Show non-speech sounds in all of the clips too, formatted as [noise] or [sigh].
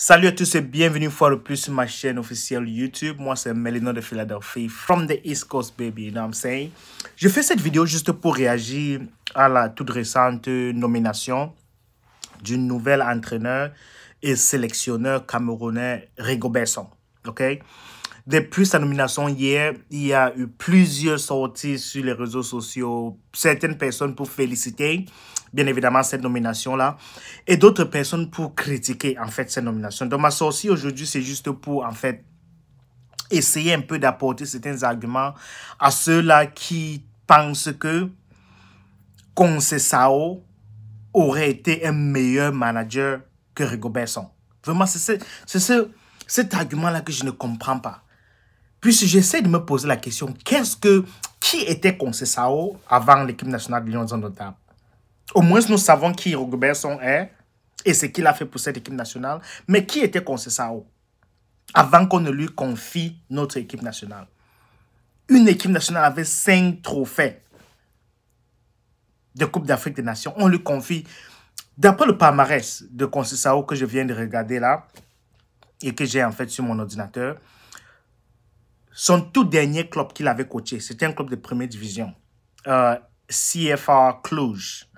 Salut à tous et bienvenue une fois de plus sur ma chaîne officielle YouTube. Moi, c'est Melino de Philadelphie, from the East Coast, baby, you know what I'm saying? Je fais cette vidéo juste pour réagir à la toute récente nomination d'une nouvel entraîneur et sélectionneur camerounais Rigo Besson, ok? depuis sa nomination hier, il y a eu plusieurs sorties sur les réseaux sociaux, certaines personnes pour féliciter, bien évidemment, cette nomination-là, et d'autres personnes pour critiquer, en fait, cette nomination. Donc, ma sortie aujourd'hui, c'est juste pour, en fait, essayer un peu d'apporter certains arguments à ceux-là qui pensent que Concessao aurait été un meilleur manager que Rigobertson. Vraiment, c'est cet argument-là que je ne comprends pas. Puisque j'essaie de me poser la question, qu'est-ce que, qui était Sao avant l'équipe nationale de Lyon zandotap Au moins, nous savons qui Rogobertson est et ce qu'il a fait pour cette équipe nationale. Mais qui était Sao avant qu'on ne lui confie notre équipe nationale Une équipe nationale avait cinq trophées de Coupe d'Afrique des Nations. On lui confie, d'après le palmarès de Sao que je viens de regarder là et que j'ai en fait sur mon ordinateur, son tout dernier club qu'il avait coaché, c'était un club de première division, euh, CFA Cluj,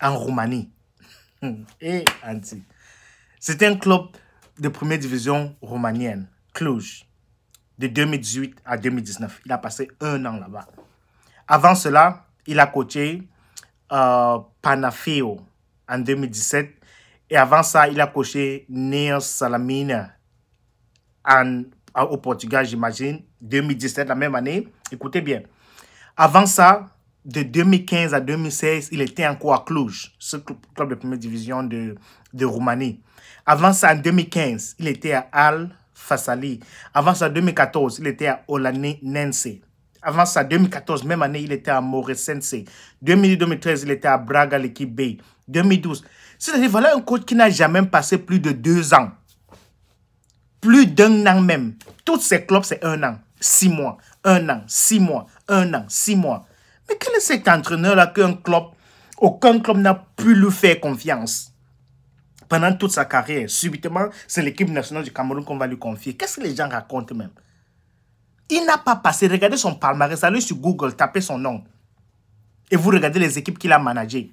en Roumanie. [laughs] Et eh, Andy. C'était un club de première division roumanienne, Cluj, de 2018 à 2019. Il a passé un an là-bas. Avant cela, il a coaché euh, Panafeo en 2017. Et avant ça, il a coaché Neos Salamina en au Portugal, j'imagine, 2017, la même année. Écoutez bien. Avant ça, de 2015 à 2016, il était encore à Cluj, ce club de première division de, Roumanie. Avant ça, en 2015, il était à Al Fasali. Avant ça, en 2014, il était à Nense. Avant ça, 2014, même année, il était à Moresense. 2013, il était à Braga, l'équipe B. 2012. C'est-à-dire, voilà un coach qui n'a jamais passé plus de deux ans plus d'un an même. Toutes ces clubs, c'est un an, six mois, un an, six mois, un an, six mois. Mais quel est cet entraîneur-là qu'un club, aucun club n'a pu lui faire confiance pendant toute sa carrière Subitement, c'est l'équipe nationale du Cameroun qu'on va lui confier. Qu'est-ce que les gens racontent même Il n'a pas passé, regardez son palmarès, allez sur Google, tapez son nom. Et vous regardez les équipes qu'il a managées.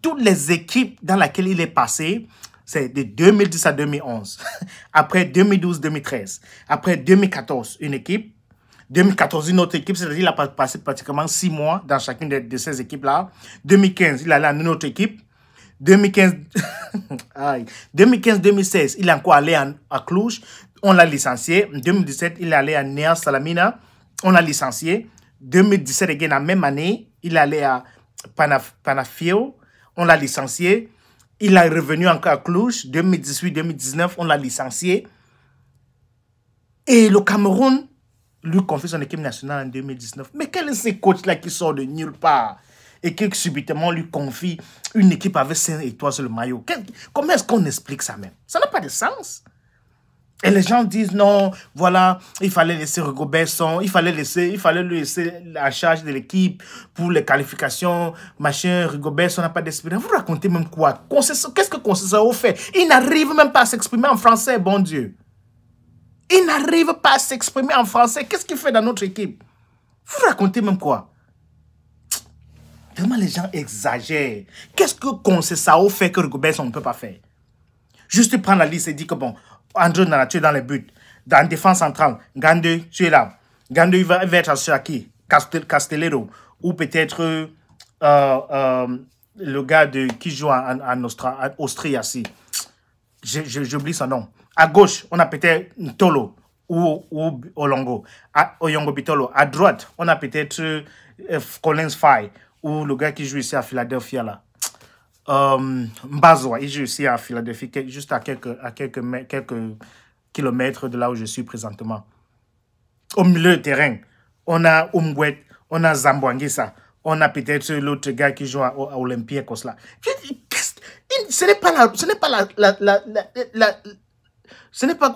Toutes les équipes dans lesquelles il est passé, c'est de 2010 à 2011. Après 2012-2013. Après 2014, une équipe. 2014, une autre équipe, c'est-à-dire qu'il a passé pratiquement six mois dans chacune de, ces équipes-là. 2015, il allé à une autre équipe. 2015, 2015-2016, il est encore allé à, à On l'a licencié. 2017, il est allé à Nea Salamina. On l'a licencié. 2017, again, la même année, il est allé à Panafio. On l'a licencié. Il est revenu encore à Cluj, 2018-2019, on l'a licencié. Et le Cameroun lui confie son équipe nationale en 2019. Mais quel est ce coach-là qui sort de nulle part et qui subitement lui confie une équipe avec 5 étoiles sur le maillot Comment est-ce qu'on explique ça même Ça n'a pas de sens. Et les gens disent non, voilà, il fallait laisser Rigobertson, il fallait laisser, il fallait lui laisser la charge de l'équipe pour les qualifications, machin, Rigobertson n'a pas d'esprit. Vous racontez même quoi Qu'est-ce que Consessao fait Il n'arrive même pas à s'exprimer en français, bon Dieu. Il n'arrive pas à s'exprimer en français. Qu'est-ce qu'il fait dans notre équipe Vous racontez même quoi Vraiment, les gens exagèrent. Qu'est-ce que Consessao fait que Rigobertson ne peut pas faire Juste prendre la liste et dire que bon, Andrew Nana, tu dans les buts. Dans défense centrale, Gandu, tu es là. Gandu, il va être associé à qui Castel, Castellero. Ou peut-être euh, euh, le gars de, qui joue en, en, Austria, J'oublie son nom. À gauche, on a peut-être Ntolo ou, ou Olongo. À, Oyongo Bitolo. À droite, on a peut-être euh, Collins Fay ou le gars qui joue ici à Philadelphia, là euh, il et je suis à Philadelphie, juste à quelques, à quelques, quelques kilomètres de là où je suis présentement. Au milieu de terrain, on a Umwet, on a Zamboanguissa, on a peut-être l'autre gars qui joue à, Olympiakos là. Ce n'est pas, ce pas la, ce n'est pas...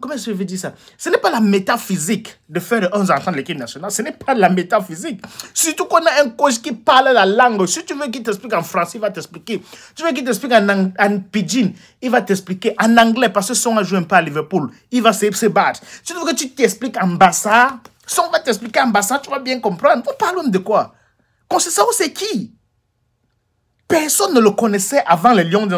Comment je vais dire ça Ce n'est pas la métaphysique de faire 11 enfants de l'équipe nationale. Ce n'est pas la métaphysique. Surtout qu'on a un coach qui parle la langue. Si tu veux qu'il t'explique en français, il va t'expliquer. Tu veux qu'il t'explique en, en, pidgin, il va t'expliquer. En anglais, parce que son a joué à Liverpool, il va se, battre. Si tu veux que tu t'expliques en bassa, son va t'expliquer en bassa, tu vas bien comprendre. Vous parlons de quoi Concessao, c'est qui Personne ne le connaissait avant les Lions de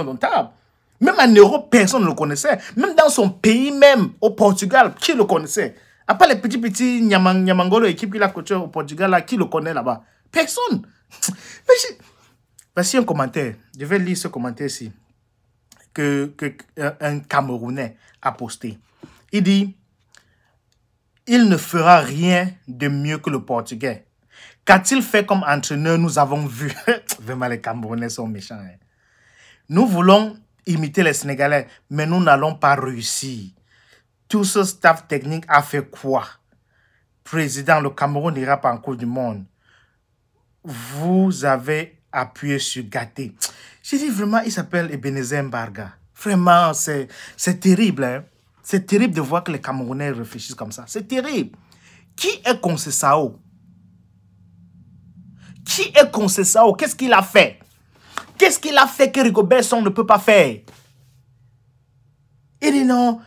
même en Europe, personne ne le connaissait. Même dans son pays même, au Portugal, qui le connaissait À part les petits petits Nyamang, équipe qui la coaché au Portugal, là, qui le connaît là-bas Personne. [laughs] Mais Voici un commentaire. Je vais lire ce commentaire ci Que, que, euh, un Camerounais a posté. Il dit Il ne fera rien de mieux que le Portugais. Qu'a-t-il fait comme entraîneur Nous avons vu. [laughs] Vraiment, les Camerounais sont méchants. Hein. Nous voulons imiter les Sénégalais, mais nous n'allons pas réussir. Tout ce staff technique a fait quoi Président, le Cameroun n'ira pas en Coupe du Monde. Vous avez appuyé sur gâter J'ai dit vraiment, il s'appelle Ebenezer Barga. Vraiment, c'est terrible. Hein. C'est terrible de voir que les Camerounais réfléchissent comme ça. C'est terrible. Qui est Sao Qui est Sao Qu'est-ce qu'il a fait Qu'est-ce qu'il a fait que Rigobertson ne peut pas faire Il dit non,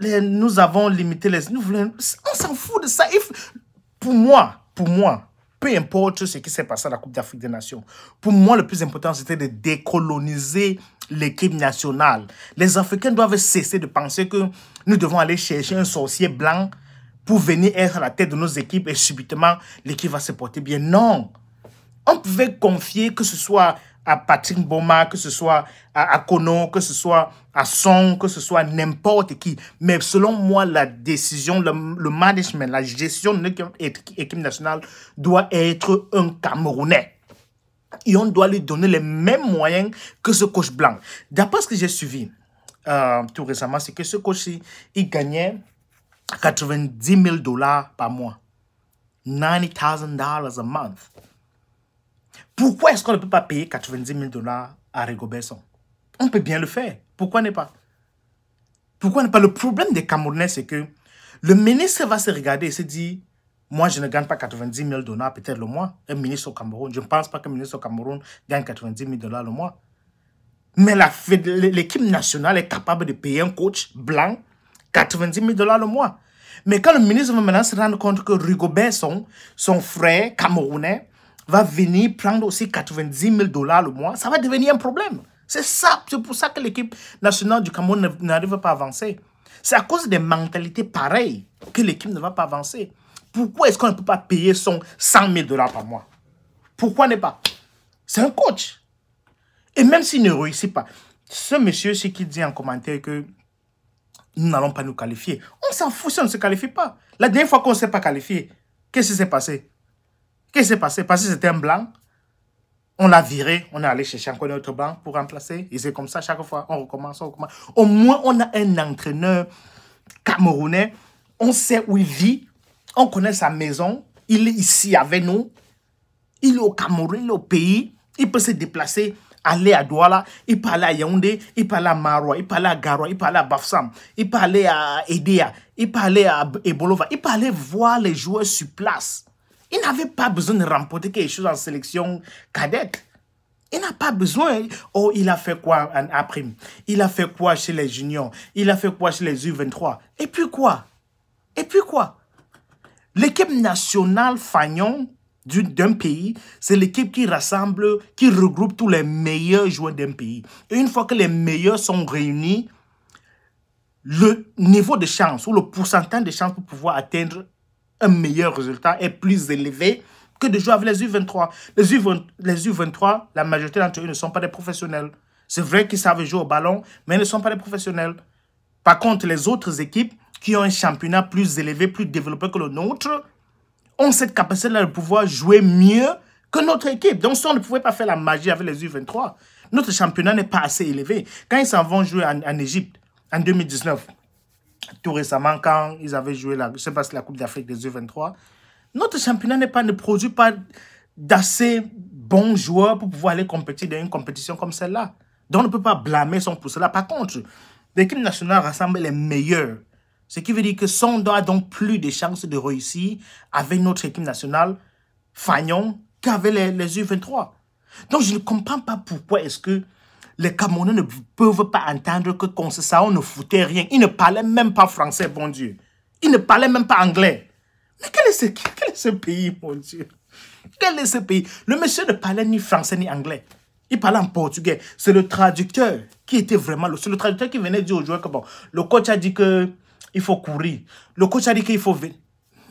nous avons limité les... Nous on s'en fout de ça. Pour moi, pour moi, peu importe ce qui s'est passé à la Coupe d'Afrique des Nations, pour moi, le plus important, c'était de décoloniser l'équipe nationale. Les Africains doivent cesser de penser que nous devons aller chercher un sorcier blanc pour venir être à la tête de nos équipes et subitement, l'équipe va se porter bien. Non! On pouvait confier que ce soit à Patrick Boma, que ce soit à Kono, que ce soit à Song, que ce soit n'importe qui. Mais selon moi, la décision, le, management, la gestion de l'équipe nationale doit être un Camerounais. Et on doit lui donner les mêmes moyens que ce coach blanc. D'après ce que j'ai suivi euh, tout récemment, c'est que ce coach-ci, il gagnait 90 000 dollars par mois. 000 dollars par mois. Pourquoi est-ce qu'on ne peut pas payer 90 000 dollars à Rigobertson On peut bien le faire. Pourquoi ne pas Pourquoi n'est pas Le problème des Camerounais, c'est que le ministre va se regarder et se dire moi, je ne gagne pas 90 000 dollars peut-être le mois. Un ministre au Cameroun, je ne pense pas qu'un ministre au Cameroun gagne 90 000 dollars le mois. Mais l'équipe nationale est capable de payer un coach blanc 90 000 dollars le mois. Mais quand le ministre va maintenant se rendre compte que Rigobertson, son frère camerounais, va venir prendre aussi 90 000 dollars le mois, ça va devenir un problème. C'est ça, c'est pour ça que l'équipe nationale du Cameroun n'arrive pas à avancer. C'est à cause des mentalités pareilles que l'équipe ne va pas avancer. Pourquoi est-ce qu'on ne peut pas payer son 100 000 dollars par mois Pourquoi ne pas C'est un coach. Et même s'il ne réussit pas, ce monsieur, ce qui dit en commentaire que nous n'allons pas nous qualifier, on s'en fout si on ne se qualifie pas. La dernière fois qu'on ne s'est pas qualifié, qu'est-ce qui s'est passé Qu'est-ce qui s'est passé Parce que c'était un blanc. On l'a viré, on est allé chercher un autre blanc pour remplacer. Et c'est comme ça, chaque fois, on recommence, on recommence. Au moins, on a un entraîneur camerounais. On sait où il vit. On connaît sa maison. Il est ici avec nous. Il est au Cameroun, il est au pays. Il peut se déplacer, aller à Douala. Il peut aller à Yaoundé. Il peut aller à Maroua. Il peut à Garoua. Il peut à Bafsam. Il peut aller à Edea. Il peut aller à Ebolova. Il peut aller voir les joueurs sur place. Il n'avait pas besoin de remporter quelque chose en sélection cadette. Il n'a pas besoin. Oh, il a fait quoi en a Il a fait quoi chez les juniors Il a fait quoi chez les U23 Et puis quoi Et puis quoi L'équipe nationale fagnon d'un pays, c'est l'équipe qui rassemble, qui regroupe tous les meilleurs joueurs d'un pays. Et une fois que les meilleurs sont réunis, le niveau de chance ou le pourcentage de chance pour pouvoir atteindre un meilleur résultat est plus élevé que de jouer avec les U23. Les, u 23 la majorité d'entre eux ne sont pas des professionnels. C'est vrai qu'ils savent jouer au ballon, mais ils ne sont pas des professionnels. Par contre, les autres équipes qui ont un championnat plus élevé, plus développé que le nôtre, ont cette capacité-là de pouvoir jouer mieux que notre équipe. Donc, si on ne pouvait pas faire la magie avec les U23, notre championnat n'est pas assez élevé. Quand ils s'en vont jouer en, en Égypte en 2019, tout récemment, quand ils avaient joué la, la Coupe d'Afrique des U23, notre championnat n'est pas, ne produit pas d'assez bons joueurs pour pouvoir aller compétir dans une compétition comme celle-là. Donc, on ne peut pas blâmer son pour cela. Par contre, l'équipe nationale rassemble les meilleurs. Ce qui veut dire que son doit a donc plus de chances de réussir avec notre équipe nationale, Fagnon, qu'avec les, les U23. Donc, je ne comprends pas pourquoi est-ce que les Camerounais ne peuvent pas entendre que on ne foutait rien. Il ne parlait même pas français, bon Dieu. Il ne parlait même pas anglais. Mais quel est ce, pays, mon Dieu Quel est ce pays Le monsieur ne parlait ni français ni anglais. Il parlait en portugais. C'est le traducteur qui était vraiment... C'est le traducteur qui venait dire aux joueurs que bon, le coach a dit que faut courir. Le coach a dit qu'il faut... venir.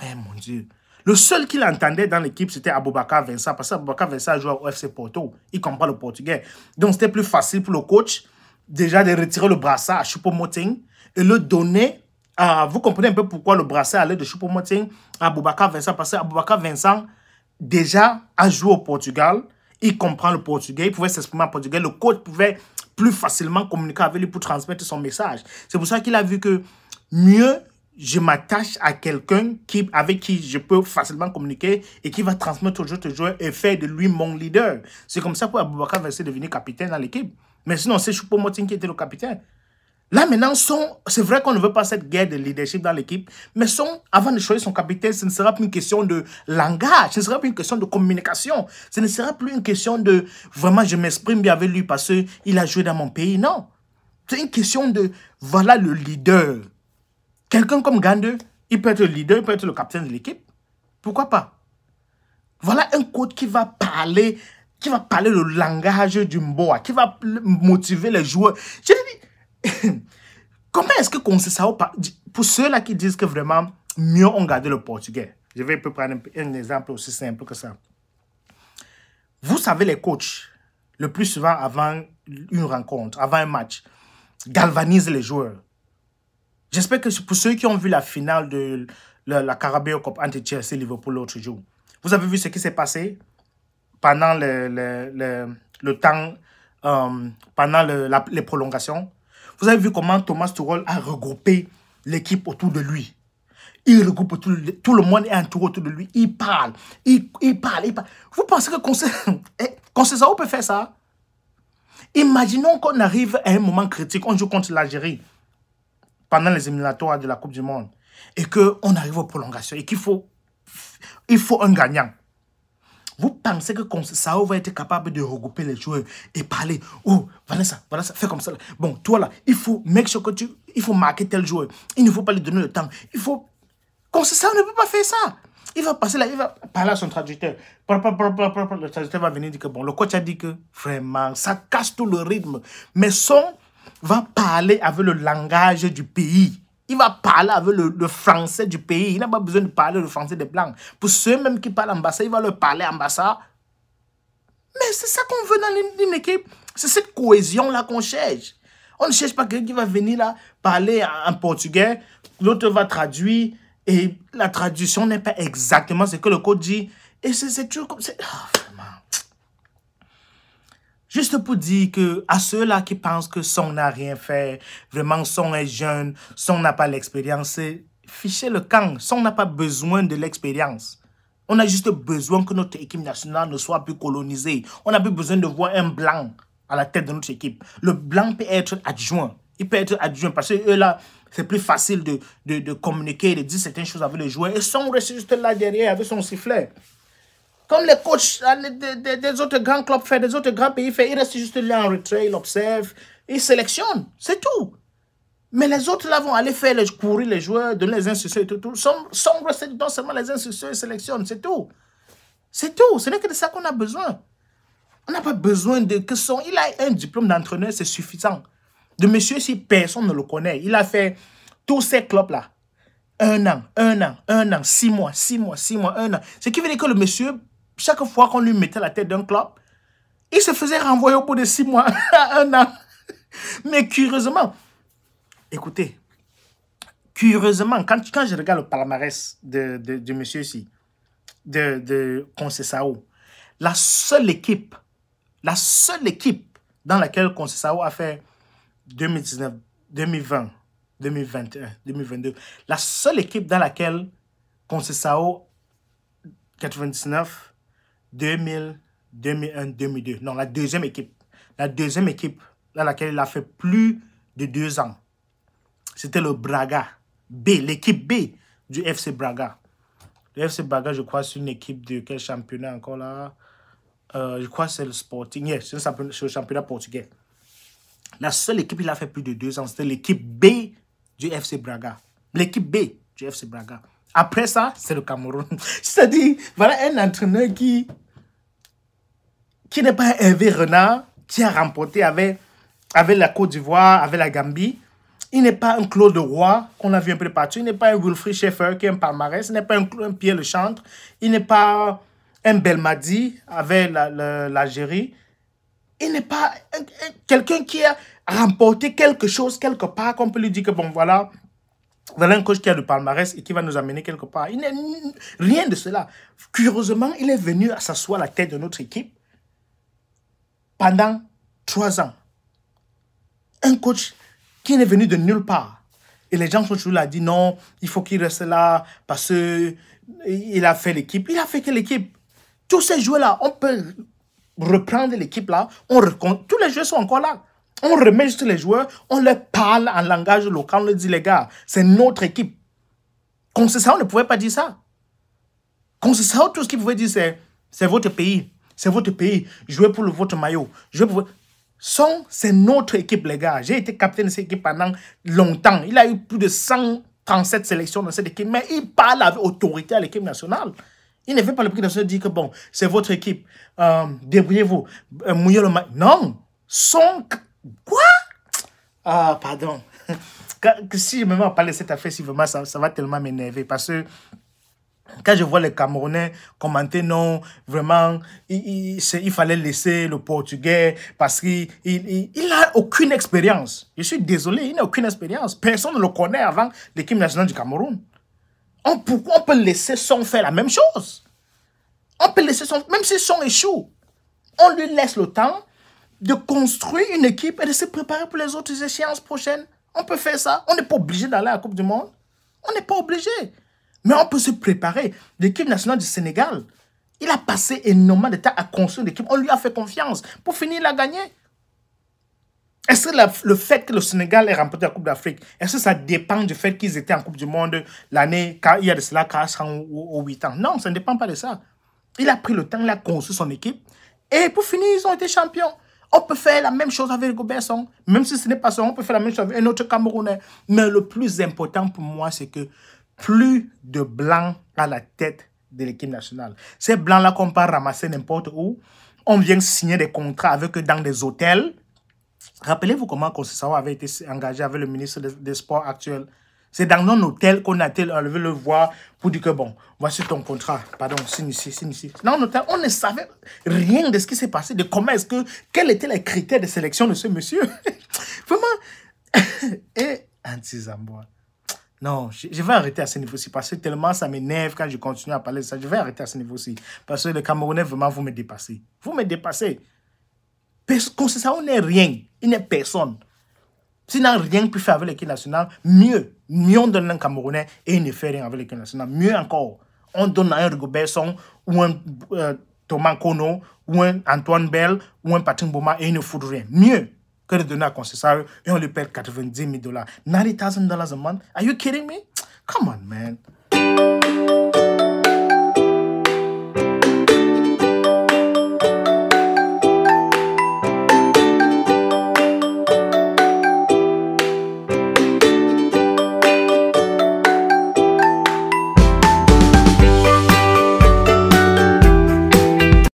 Mais mon Dieu, le seul qu'il entendait dans l'équipe, c'était Aboubacar Vincent, parce qu'Aboubacar Vincent joue au FC Porto. Il comprend le portugais. Donc, c'était plus facile pour le coach, déjà, de retirer le brassard à choupo et le donner à... Vous comprenez un peu pourquoi le brassard allait de Choupo-Moting à Aboubacar Vincent, parce qu'Aboubacar Vincent, déjà, a joué au Portugal. Il comprend le portugais. Il pouvait s'exprimer en portugais. Le coach pouvait plus facilement communiquer avec lui pour transmettre son message. C'est pour ça qu'il a vu que mieux je m'attache à quelqu'un qui, avec qui je peux facilement communiquer et qui va transmettre au jeu toujours et faire de lui mon leader. C'est comme ça pour Aboubakar Versé devenir capitaine dans l'équipe. Mais sinon, c'est Choupo Moting qui était le capitaine. Là, maintenant, son, c'est vrai qu'on ne veut pas cette guerre de leadership dans l'équipe, mais son, avant de choisir son capitaine, ce ne sera plus une question de langage, ce ne sera plus une question de communication, ce ne sera plus une question de vraiment je m'exprime bien avec lui parce qu'il a joué dans mon pays. Non. C'est une question de voilà le leader. Quelqu'un comme Gander, il peut être le leader, il peut être le capitaine de l'équipe. Pourquoi pas Voilà un coach qui va parler, qui va parler le langage du bois, qui va motiver les joueurs. Je [coughs] comment est-ce que ça? pour ceux-là qui disent que vraiment, mieux on gardait le portugais, je vais prendre un exemple aussi simple que ça. Vous savez, les coachs, le plus souvent avant une rencontre, avant un match, galvanisent les joueurs. J'espère que pour ceux qui ont vu la finale de la, carabéo Carabao Cup entre Chelsea et Liverpool l'autre jour, vous avez vu ce qui s'est passé pendant le, temps, euh, pendant les prolongations. Vous avez vu comment Thomas Tuchel a regroupé l'équipe autour de lui. Il regroupe tout, le monde un tour autour de lui. Il parle, il, parle, il parle. Vous pensez que on [laughs] eh, peut faire ça Imaginons qu'on arrive à un moment critique, on joue contre l'Algérie pendant les éliminatoires de la Coupe du Monde et qu'on arrive aux prolongations et qu'il faut, il faut un gagnant, vous pensez que Sao va être capable de regrouper les joueurs et parler Oh, Vanessa, ça. fais comme ça. Bon, toi là, il faut make sure que tu, il faut marquer tel joueur. Il ne faut pas lui donner le temps. Il faut. Sao ne peut pas faire ça. Il va passer là, il va parler à son traducteur. Le traducteur va venir dire que bon, le coach a dit que vraiment, ça casse tout le rythme. Mais son va parler avec le langage du pays. Il va parler avec le, français du pays. Il n'a pas besoin de parler le français des Blancs. Pour ceux-mêmes qui parlent ambassade, il va leur parler ambassade. Mais c'est ça qu'on veut dans une équipe. C'est cette cohésion-là qu'on cherche. On ne cherche pas quelqu'un qui va venir là parler en portugais, l'autre va traduire et la traduction n'est pas exactement ce que le code dit. Et c'est toujours comme... Ah. Juste pour dire que à ceux-là qui pensent que son n'a rien fait, vraiment son est jeune, son n'a pas l'expérience, fichez le camp. son n'a pas besoin de l'expérience. On a juste besoin que notre équipe nationale ne soit plus colonisée. On a plus besoin de voir un blanc à la tête de notre équipe. Le blanc peut être adjoint. Il peut être adjoint parce que eux là, c'est plus facile de, communiquer, de dire certaines choses avec les joueurs. Et Song reste juste là derrière avec son sifflet. Comme les coachs des, autres grands clubs font, des autres grands pays font, ils restent juste là en retrait, ils observent, ils sélectionnent, c'est tout. Mais les autres là vont aller faire les, courir les joueurs, donner les instructions et tout. tout. sont rester dedans seulement les instructions et sélectionnent, c'est tout. C'est tout. Ce n'est que de ça qu'on a besoin. On n'a pas besoin de que son. Il a un diplôme d'entraîneur, c'est suffisant. De monsieur, si personne ne le connaît, il a fait tous ces clubs-là. Un an, un an, un an, six mois, six mois, six mois, un an. Ce qui veut dire que le monsieur chaque fois qu'on lui mettait la tête d'un club, il se faisait renvoyer au bout de six mois [laughs] à un an. Mais curieusement, écoutez, curieusement, quand, quand je regarde le palmarès de, monsieur ici, de, de Sao, la seule équipe, la seule équipe dans laquelle Sao a fait 2019, 2020, 2021, 2022, la seule équipe dans laquelle Sao, 99 2000, 2001, 2002. Non, la deuxième équipe. La deuxième équipe à laquelle il a fait plus de deux ans. C'était le Braga B, l'équipe B du FC Braga. Le FC Braga, je crois, c'est une équipe de quel championnat encore là euh, Je crois que c'est le Sporting. c'est le championnat portugais. La seule équipe il a fait plus de deux ans, c'était l'équipe B du FC Braga. L'équipe B du FC Braga. Après ça, c'est le Cameroun. [laughs] C'est-à-dire, voilà un entraîneur qui qui n'est pas Hervé Renard, qui a remporté avec, avec la Côte d'Ivoire, avec la Gambie. Il n'est pas un Claude Roy, qu'on a vu un peu partout. Il n'est pas un Wilfried Schaeffer, qui est un palmarès. Il n'est pas un, Pierre Le Chantre. Il n'est pas un Belmadi avec l'Algérie. il n'est pas quelqu'un qui a remporté quelque chose quelque part, qu'on peut lui dire que bon, voilà, voilà un coach qui a le palmarès et qui va nous amener quelque part. Il n'est rien de cela. Curieusement, il est venu à s'asseoir à la tête de notre équipe pendant trois ans. Un coach qui n'est venu de nulle part. Et les gens sont toujours là, dit non, il faut qu'il reste là parce qu'il eh, a fait l'équipe. Il a fait que l'équipe. Tous ces joueurs-là, on peut reprendre l'équipe là, on Tous les joueurs sont encore là. On remet juste les joueurs, on leur parle en langage local, on leur dit les gars, c'est notre équipe. ça, on ne pouvait pas dire ça. ça, tout ce qu'il pouvait dire, c'est votre pays. C'est votre pays. Jouez pour votre maillot. Son, c'est notre équipe, les gars. J'ai été capitaine de cette équipe pendant longtemps. Il a eu plus de 137 sélections dans cette équipe, mais il parle avec autorité à l'équipe nationale. Il ne fait pas le prix se dire que bon, c'est votre équipe, euh, débrouillez-vous, euh, mouillez le maillot. Non, son. Quoi Ah, pardon. [laughs] si je me mets à parler de cette affaire, si vraiment, ça, ça va tellement m'énerver parce que quand je vois les Camerounais commenter non, vraiment, il, fallait laisser le Portugais parce qu'il n'a il, aucune expérience. Je suis désolé, il n'a aucune expérience. Personne ne le connaît avant l'équipe nationale du Cameroun. On, pourquoi on peut laisser Son faire la même chose On peut laisser Son, même si Son échoue, on lui laisse le temps de construire une équipe et de se préparer pour les autres échéances prochaines. On peut faire ça. On n'est pas obligé d'aller à la Coupe du Monde. On n'est pas obligé. Mais on peut se préparer. L'équipe nationale du Sénégal, il a passé énormément de temps à construire l'équipe. On lui a fait confiance. Pour finir, il a gagné. Est-ce que le fait que le Sénégal ait remporté la Coupe d'Afrique, est-ce que ça dépend du fait qu'ils étaient en Coupe du Monde l'année, il y a de cela 4 ans ou, 8 ans Non, ça ne dépend pas de ça. Il a pris le temps, il a construit son équipe. Et pour finir, ils ont été champions. On peut faire la même chose avec Gobertson. Même si ce n'est pas ça, on peut faire la même chose avec un autre Camerounais. Mais le plus important pour moi, c'est que plus de blancs à la tête de l'équipe nationale. Ces blancs-là qu'on peut ramasser n'importe où, on vient signer des contrats avec eux dans des hôtels. Rappelez-vous comment Kosisao avait été engagé avec le ministre des Sports actuel. C'est dans un hôtel qu'on a été enlevé le voir pour dire que bon, voici ton contrat. Pardon, signe ici, signe ici. Dans un hôtel, on ne savait rien de ce qui s'est passé, de comment est-ce que, quels étaient les critères de sélection de ce monsieur. [laughs] Vraiment. [coughs] Et petit amour. Non, je, vais arrêter à ce niveau-ci parce que tellement ça m'énerve quand je continue à parler de ça. Je vais arrêter à ce niveau-ci parce que les Camerounais, vraiment, vous me dépassez. Vous me dépassez. ça, on n'est rien. Il n'est personne. S'il n'a rien pu faire avec l'équipe nationale, mieux. Mieux on donne un Camerounais et il ne fait rien avec l'équipe nationale. Mieux encore, on donne à un Rigobertson ou un euh, Thomas Kono ou un Antoine Bell ou un Patrick Bouma et il ne fout rien. Mieux. Donner à concessionnaire et on lui paye 90 000 dollars. 000 dollars a month? Are you kidding me? Come on, man.